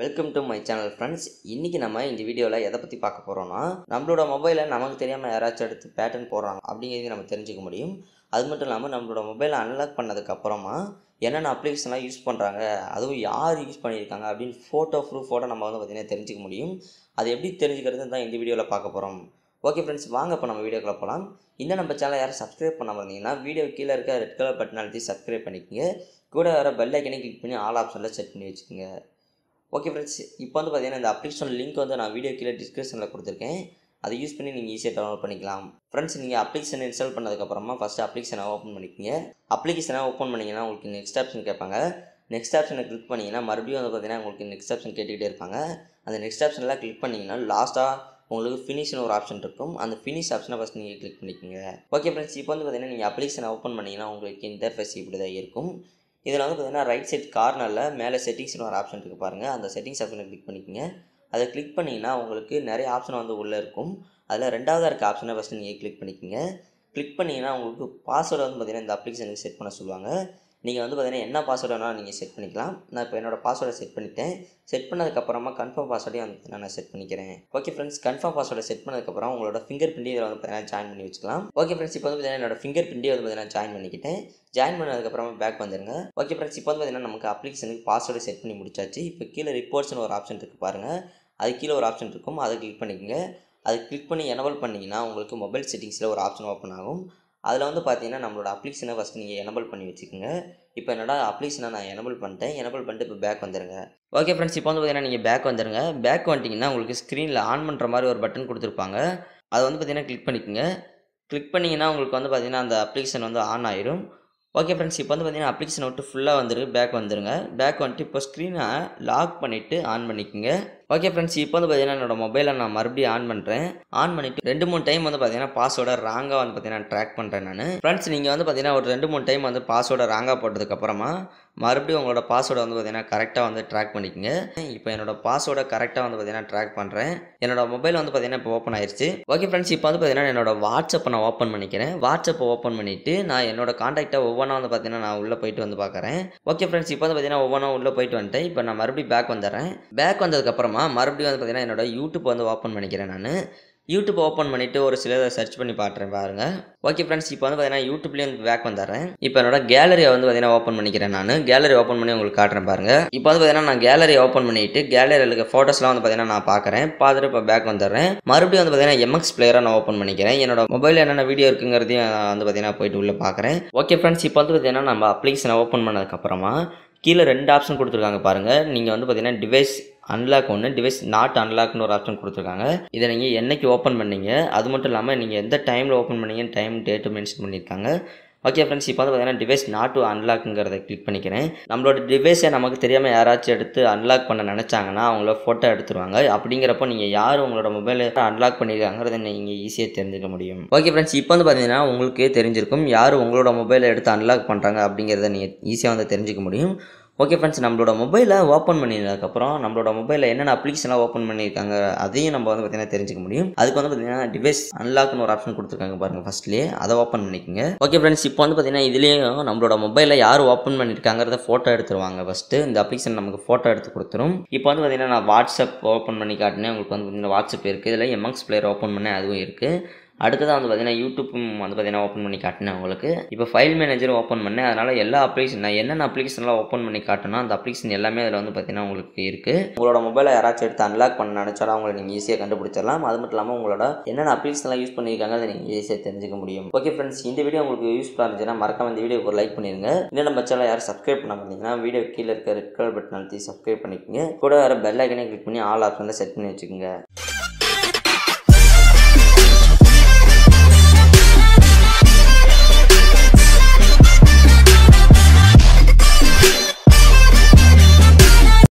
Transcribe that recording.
welcome to my channel friends இன்றைக்கி நம்ம இந்த வீடியோவில் எதை பற்றி பார்க்க போகிறோம்னா நம்மளோட மொபைலை நமக்கு தெரியாமல் யாராச்சும் எடுத்து பேட்டர்ன் போடுறாங்க அப்படிங்கிறது நம்ம தெரிஞ்சுக்க முடியும் அது மட்டும் இல்லாமல் நம்மளோட மொபைலை அன்லாக் பண்ணதுக்கப்புறமா என்னென்ன அப்ளிகேஷன்லாம் யூஸ் பண்ணுறாங்க அதுவும் யார் யூஸ் பண்ணியிருக்காங்க அப்படின்னு ஃபோட்டோ ப்ரூஃபோட நம்ம வந்து பார்த்திங்கன்னா தெரிஞ்சுக்க முடியும் அது எப்படி தெரிஞ்சுக்கிறது தான் இந்த வீடியோவில் பார்க்க போகிறோம் ஓகே ஃப்ரெண்ட்ஸ் வாங்க இப்போ நம்ம வீடியோக்கில் போகலாம் இந்த நம்ம சேனலை யாரும் சப்ஸ்கிரைப் பண்ண வந்தீங்கன்னா வீடியோ கீழே இருக்க ரெட் கலர் பட்டன் அழுத்தி சப்ஸ்கிரைப் பண்ணிக்கோங்க கூட வர பெல் ஐக்கனே கிளிக் பண்ணி ஆல் ஆப்ஷனில் செட் பண்ணி வச்சுக்கோங்க ஓகே ஃப்ரெண்ட்ஸ் இப்போ வந்து பார்த்தீங்கன்னா இந்த அப்ளிகேஷன் லிங்க் வந்து நான் வீடியோ கீழே டிஸ்கிரிப்ஷனில் கொடுத்துருக்கேன் அதை யூஸ் பண்ணி நீங்கள் ஈஸியாக டவுன்லோட் பண்ணிக்கலாம் ஃப்ரெண்ட்ஸ் நீங்கள் அப்ளிகேஷன் இன்ஸ்டால் பண்ணதுக்கப்புறமா ஃபஸ்ட்டு அப்ளிகேஷனை ஓப்பன் பண்ணிக்கிங்க அப்ளிகேஷனை ஓப்பன் பண்ணிங்கன்னா உங்களுக்கு நெக்ஸ்ட் ஆப்ஷன் கேட்பாங்க நெக்ஸ்ட் ஆப்ஷனை கிளிக் பண்ணிங்கன்னா மறுபடியும் வந்து பார்த்தீங்கன்னா உங்களுக்கு நெக்ஸ்ட் ஆப்ஷன் கேட்டுக்கிட்டே இருப்பாங்க அந்த நெக்ஸ்ட் ஆப்ஷனில் கிளிக் பண்ணிங்கன்னா லாஸ்ட்டாக உங்களுக்கு ஃபினிஷ்னு ஒரு ஆப்ஷன் இருக்கும் அந்த ஃபினிஷ் ஆப்ஷனை ஃபஸ்ட் நீங்கள் கிளிக் பண்ணிக்கோங்க ஓகே ஃப்ரெண்ட்ஸ் இப்போ வந்து பார்த்தீங்கன்னா நீங்கள் அப்ளிகேஷன் ஓப்பன் பண்ணிங்கன்னா உங்களுக்கு இன்டர்ஃபேஸ் இப்படி தான் இருக்கும் இதில் வந்து பார்த்திங்கன்னா ரைட் சைட் கார்னரில் மேலே செட்டிங்ஸ்னு ஒரு ஆப்ஷன் இருக்குது பாருங்கள் அந்த செட்டிங்ஸ் ஆப்ஷனை கிளிக் பண்ணிக்கோங்க அதை கிளிக் பண்ணிங்கன்னா உங்களுக்கு நிறைய ஆப்ஷன் வந்து உள்ளே இருக்கும் அதில் ரெண்டாவதாக இருக்க ஆப்ஷனை ஃபஸ்ட்டு நீங்கள் கிளிக் பண்ணிக்கோங்க கிளிக் பண்ணிங்கன்னா உங்களுக்கு பாஸ்வேர்டு வந்து பார்த்திங்கன்னா இந்த அப்ளிகேஷனுக்கு செட் பண்ண சொல்லுவாங்க நீங்கள் வந்து பார்த்தீங்கன்னா என்ன பாஸ்வேர்டு வேணால் நீங்கள் செட் பண்ணிக்கலாம் நான் இப்போ என்னோடய பாஸ்வேர்டை செட் பண்ணிட்டேன் செட் பண்ணதுக்கப்புறமா கன்ஃபார்ம் பாஸ்வேர்டையும் வந்து நான் செட் பண்ணிக்கிறேன் ஓகே ஃப்ரெண்ட்ஸ் கன்ஃபார்ம் பாஸ்வேர்டை செட் பண்ணதுக்கப்புறம் உங்களோட ஃபிங்கர் பிரிண்டையும் வந்து பார்த்தீங்கன்னா ஜாயின் பண்ணி வச்சுக்கலாம் ஓகே ஃப்ரெண்ட்ஸ் இப்போ வந்து பார்த்தீங்கன்னா என்னோட ஃபிங்கர் பிரிண்டையும் வந்து பார்த்தீங்கன்னா ஜாயின் பண்ணிக்கிட்டேன் ஜாயின் பண்ணதுக்கப்புறமா பேக் வந்துருங்க ஓகே ஃப்ரெண்ட்ஸ் இப்போ வந்து பார்த்தீங்கன்னா நமக்கு அப்ளிகேஷனுக்கு பாஸ்வேர்டு செட் பண்ணி முடிச்சாச்சு இப்போ கீழே ரிப்போர்ட்ஸ்னு ஒரு ஆப்ஷன் இருக்குது பாருங்கள் அது கீழே ஒரு ஆப்ஷன் இருக்கும் அதை கிளிக் பண்ணிக்கோங்க அது கிளிக் பண்ணி எனவல் பண்ணிங்கன்னா உங்களுக்கு மொபைல் செட்டிங்ஸில் ஒரு ஆப்ஷன் ஓப்பன் ஆகும் அதில் வந்து பார்த்தீங்கன்னா நம்மளோட அப்ளிகேஷனை ஃபஸ்ட் நீங்கள் எனபிள் பண்ணி வச்சுக்கோங்க இப்போ என்னடா அப்ளிகேஷனை நான் எனபிள் பண்ணிட்டேன் எனபிள் பண்ணிட்டு இப்போ பேக் வந்துடுங்க ஓகே ஃப்ரெண்ட்ஸ் இப்போ வந்து பார்த்தீங்கன்னா நீங்கள் பேக் வந்துடுங்க பேக் வந்துட்டிங்கன்னா உங்களுக்கு ஸ்க்ரீனில் ஆன் பண்ணுற மாதிரி ஒரு பட்டன் கொடுத்துருப்பாங்க அதை வந்து பார்த்தீங்கன்னா கிளிக் பண்ணிக்கோங்க கிளிக் பண்ணிங்கன்னா உங்களுக்கு வந்து பார்த்திங்கன்னா அந்த அப்ளிகேஷன் வந்து ஆன் ஆயிரும் ஓகே ஃப்ரெண்ட்ஸ் இப்போ வந்து பார்த்தீங்கன்னா அப்ளிகேஷன் விட்டு ஃபுல்லாக வந்துரு பேக் வந்துடுங்க பேக் வந்துட்டு இப்போ ஸ்க்ரீனை லாக் பண்ணிவிட்டு ஆன் பண்ணிக்கோங்க ஓகே ஃப்ரெண்ட்ஸ் இப்போ வந்து பார்த்தீங்கன்னா என்னோடய மொபைலை நான் மறுபடியும் ஆன் பண்ணுறேன் ஆன் பண்ணிவிட்டு ரெண்டு மூணு டைம் வந்து பார்த்தீங்கன்னா பாஸ்வேர்டை ராங்காக வந்து பார்த்தீங்கன்னா ட்ராக் பண்ணுறேன் நான் ஃப்ரெண்ட்ஸ் நீங்கள் வந்து பார்த்தீங்கன்னா ஒரு ரெண்டு மூணு டைம் வந்து பாஸ்வேர்டை ராங்காக போட்டதுக்கப்புறமா மறுபடியும் உங்களோட பாஸ்வேர்டை வந்து பார்த்தீங்கன்னா கரெக்டாக வந்து ட்ராக் பண்ணிக்கோங்க இப்போ என்னோட பாஸ்வேர்டை கரெக்டாக வந்து பார்த்தீங்கன்னா ட்ராக் பண்ணுறேன் என்னோட மொபைல் வந்து பார்த்தீங்கன்னா இப்போ ஓப்பன் ஆயிடுச்சு ஓகே ஃப்ரெண்ட்ஸ் இப்போ வந்து பார்த்தீங்கன்னா என்னோட வாட்ஸ்அப்பை நான் ஓப்பன் பண்ணிக்கிறேன் வாட்ஸ்அப்பை ஓப்பன் பண்ணிவிட்டு நான் என்னோட காண்டாக்டை ஒவ்வொன்றா வந்து பார்த்தீங்கன்னா நான் உள்ளே போயிட்டு வந்து பார்க்குறேன் ஓகே ஃப்ரெண்ட்ஸ் இப்போ வந்து பார்த்தீங்கன்னா ஒவ்வொன்றா உள்ளே போயிட்டு வந்துட்டேன் இப்போ நான் மறுபடியும் பேக் வந்துடுறேன் பேக் வந்ததுக்கப்புறமா மறுபடியும் வந்து பார்த்திங்கன்னா என்னோடய யூடியூப் வந்து ஓப்பன் பண்ணிக்கிறேன் நான் யூடியூப் ஓப்பன் பண்ணிவிட்டு ஒரு சிலதை சர்ச் பண்ணி பாட்டுறேன் பாருங்கள் ஓகே ஃப்ரெண்ட்ஸ் இப்போ வந்து பார்த்தீங்கன்னா யூடியூப்லேயும் பேக் வந்துடுறேன் இப்போ என்னோட கேலரியை வந்து பார்த்தீங்கன்னா ஓப்பன் பண்ணிக்கிறேன் நான் கேலரி ஓப்பன் பண்ணி உங்களுக்கு காட்டுறேன் பாருங்கள் இப்போ வந்து பார்த்தீங்கன்னா நான் கேலரி ஓப்பன் பண்ணிவிட்டு கேலரியில் இருக்க ஃபோட்டோஸ்லாம் வந்து பார்த்தீங்கன்னா நான் பார்க்குறேன் பார்த்துட்டு இப்போ பேக் வந்துடுறேன் மறுபடியும் வந்து பார்த்தீங்கன்னா எம்எக்ஸ் பிளேயராக நான் ஓப்பன் பண்ணிக்கிறேன் என்னோட மொபைலில் என்னென்ன வீடியோ இருக்குங்கிறதையும் வந்து பார்த்தீங்கன்னா போயிட்டு உள்ளே பார்க்குறேன் ஓகே ஃப்ரெண்ட்ஸ் இப்போ வந்து பார்த்தீங்கன்னா நம்ம அப்ளிகேஷனை ஓப்பன் பண்ணதுக்கப்புறமா கீழே ரெண்டு ஆப்ஷன் கொடுத்துருக்காங்க பாருங்கள் நீங்கள் வந்து பார்த்தீங்கன்னா டிவைஸ் அன்லாக் ஒன்று டிவைஸ் நாட் அன்லாக்னு ஒரு ஆப்ஷன் கொடுத்துருக்காங்க இதை நீங்கள் என்றைக்கு ஓப்பன் பண்ணீங்க அது மட்டும் இல்லாமல் நீங்கள் எந்த டைமில் ஓப்பன் பண்ணீங்கன்னு டைம் டேட்டு மென்ஷன் பண்ணியிருக்காங்க ஓகே ஃப்ரெண்ட்ஸ் இப்போ வந்து பார்த்தீங்கன்னா டிவைஸ் நாட் டு அன்லாக்ங்கிறத கிளிக் பண்ணிக்கிறேன் நம்மளோட டிவைஸை நமக்கு தெரியாமல் யாராச்சும் எடுத்து அன்லாக் பண்ண நினச்சாங்கன்னா அவங்கள ஃபோட்டோ எடுத்துருவாங்க அப்படிங்கிறப்போ நீங்கள் யார் உங்களோட மொபைலை அன்லாக் பண்ணியிருக்காங்கிறத நீங்கள் ஈஸியாக தெரிஞ்சுக்க முடியும் ஓகே ஃப்ரெண்ட்ஸ் இப்போ வந்து பார்த்தீங்கன்னா உங்களுக்கே தெரிஞ்சிருக்கும் யார் உங்களோட மொபைலை எடுத்து அன்லாக் பண்ணுறாங்க அப்படிங்கிறத நீங்கள் ஈஸியாக வந்து தெரிஞ்சுக்க முடியும் ஓகே ஃப்ரெண்ட்ஸ் நம்மளோட மொபைலை ஓப்பன் பண்ணினதுக்கப்புறம் நம்மளோட மொபைலில் என்னென்ன அப்ளிகேஷன்லாம் ஓப்பன் பண்ணியிருக்காங்க அதையும் நம்ம வந்து பார்த்தீங்கன்னா தெரிஞ்சுக்க முடியும் அதுக்கு வந்து பார்த்தீங்கன்னா டிவைஸ் அன்லாக்னு ஒரு ஆப்ஷன் கொடுத்துருக்காங்க பாருங்கள் ஃபஸ்ட்லேயே அதை ஓப்பன் பண்ணிக்கோங்க ஓகே ஃப்ரெண்ட்ஸ் இப்போ வந்து பார்த்தீங்கன்னா இதுலேயும் நம்மளோட மொபைலில் யார் ஓப்பன் பண்ணியிருக்காங்கிறத ஃபோட்டோ எடுத்துருவாங்க ஃபஸ்ட்டு இந்த அப்ளிகேஷன் நமக்கு ஃபோட்டோ எடுத்து கொடுத்துரும் இப்போ வந்து பார்த்தீங்கன்னா நான் வாட்ஸ்அப் ஓப்பன் பண்ணி காட்டினேன் உங்களுக்கு வந்து பார்த்தீங்கன்னா வாட்ஸ்அப் இருக்குது இதில் எம்எக்ஸ் பிளேயர் ஓப்பன் பண்ணேன் அதுவும் இருக்குது அடுத்ததாக வந்து பார்த்தீங்கன்னா யூடியூப் வந்து பார்த்தீங்கன்னா ஓப்பன் பண்ணி காட்டினேன் உங்களுக்கு இப்போ ஃபைல் மேனேஜர் ஓப்பன் பண்ணேன் அதனால் எல்லா அப்ளிகேஷன் நான் என்னென்ன அப்ளிகேஷன்லாம் ஓப்பன் பண்ணி காட்டணும் அந்த அப்ளிகேஷன் எல்லாமே அதில் வந்து பார்த்தீங்கன்னா உங்களுக்கு இருக்குது உங்களோட மொபைலை யாராச்சும் எடுத்து அன்லாக் பண்ண நினச்சாலும் அவங்களை நீங்கள் ஈஸியாக கண்டுபிடிச்சிடலாம் அது மட்டும் இல்லாமல் உங்களோட என்னென்ன அப்ளிகேஷன்லாம் யூஸ் பண்ணியிருக்காங்க அதை நீங்கள் ஈஸியாக தெரிஞ்சுக்க முடியும் ஓகே ஃப்ரெண்ட்ஸ் இந்த வீடியோ உங்களுக்கு யூஸ்ஃபுல்லாக இருந்துச்சுன்னா மறக்காம இந்த வீடியோ ஒரு லைக் பண்ணிடுங்க இல்லை நம்ம யாரும் சப்ஸ்கிரைப் பண்ண மாட்டீங்கன்னா வீடியோ கீழே இருக்க ரெட் கலர் பட்டன் அழுத்தி சப்ஸ்கிரைப் பண்ணிக்கோங்க கூட வேறு பெல் ஐக்கனே கிளிக் பண்ணி ஆல் ஆப்ஷனில் செட் பண்ணி வச்சுக்கோங்க